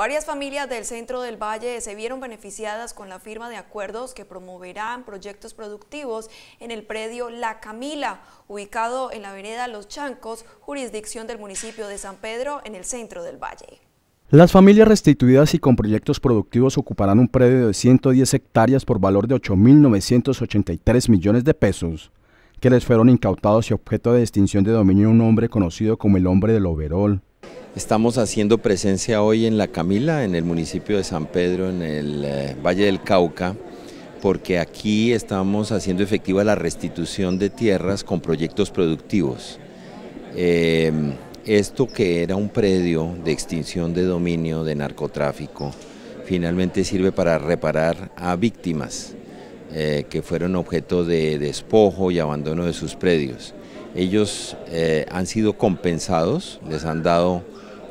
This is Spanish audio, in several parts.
Varias familias del centro del valle se vieron beneficiadas con la firma de acuerdos que promoverán proyectos productivos en el predio La Camila, ubicado en la vereda Los Chancos, jurisdicción del municipio de San Pedro, en el centro del valle. Las familias restituidas y con proyectos productivos ocuparán un predio de 110 hectáreas por valor de 8.983 millones de pesos, que les fueron incautados y objeto de extinción de dominio un hombre conocido como el hombre del overol. Estamos haciendo presencia hoy en La Camila, en el municipio de San Pedro, en el eh, Valle del Cauca, porque aquí estamos haciendo efectiva la restitución de tierras con proyectos productivos. Eh, esto que era un predio de extinción de dominio de narcotráfico, finalmente sirve para reparar a víctimas eh, que fueron objeto de despojo y abandono de sus predios. Ellos eh, han sido compensados, les han dado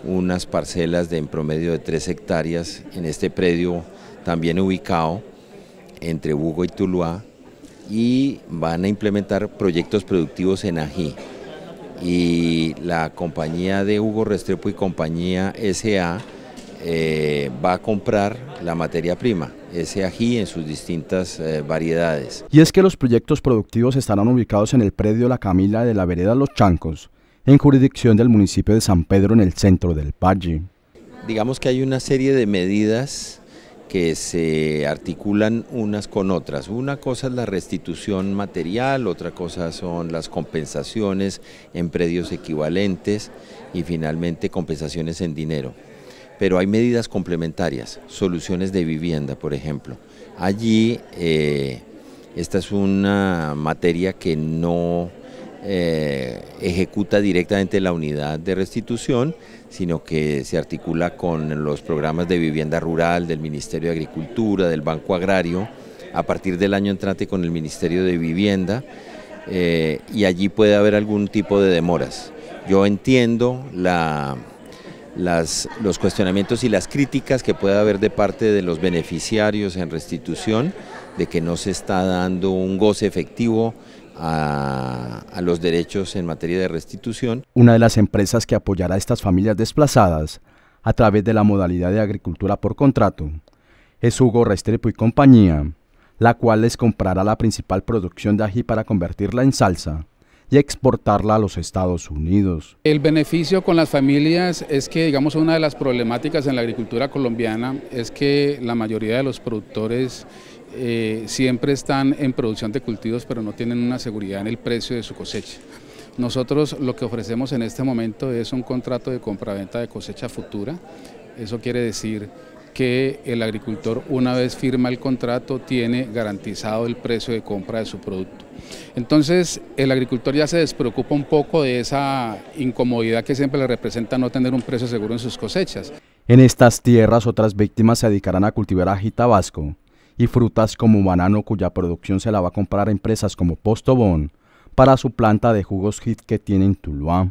unas parcelas de en promedio de tres hectáreas en este predio también ubicado entre Hugo y Tuluá y van a implementar proyectos productivos en Ají. Y la compañía de Hugo Restrepo y compañía SA eh, va a comprar la materia prima, ese ají en sus distintas eh, variedades. Y es que los proyectos productivos estarán ubicados en el predio La Camila de la vereda Los Chancos, en jurisdicción del municipio de San Pedro en el centro del Valle. Digamos que hay una serie de medidas que se articulan unas con otras. Una cosa es la restitución material, otra cosa son las compensaciones en predios equivalentes y finalmente compensaciones en dinero pero hay medidas complementarias, soluciones de vivienda, por ejemplo. Allí, eh, esta es una materia que no eh, ejecuta directamente la unidad de restitución, sino que se articula con los programas de vivienda rural del Ministerio de Agricultura, del Banco Agrario, a partir del año entrante con el Ministerio de Vivienda, eh, y allí puede haber algún tipo de demoras. Yo entiendo la los cuestionamientos y las críticas que pueda haber de parte de los beneficiarios en restitución de que no se está dando un goce efectivo a, a, los derechos en materia de restitución. Una de las empresas que apoyará a estas familias desplazadas a través de la modalidad de agricultura por contrato es Hugo Restrepo y compañía, la cual les comprará la principal producción de ají para convertirla en salsa y exportarla a los Estados Unidos. El beneficio con las familias es que, digamos, una de las problemáticas en la agricultura colombiana es que la mayoría de los productores eh, siempre están en producción de cultivos, pero no tienen una seguridad en el precio de su cosecha. Nosotros lo que ofrecemos en este momento es un contrato de compraventa de cosecha futura. Eso quiere decir que el agricultor una vez firma el contrato tiene garantizado el precio de compra de su producto. Entonces el agricultor ya se despreocupa un poco de esa incomodidad que siempre le representa no tener un precio seguro en sus cosechas. En estas tierras otras víctimas se dedicarán a cultivar ají tabasco y frutas como banano cuya producción se la va a comprar a empresas como Postobón para su planta de jugos HIT que tiene en Tuluá.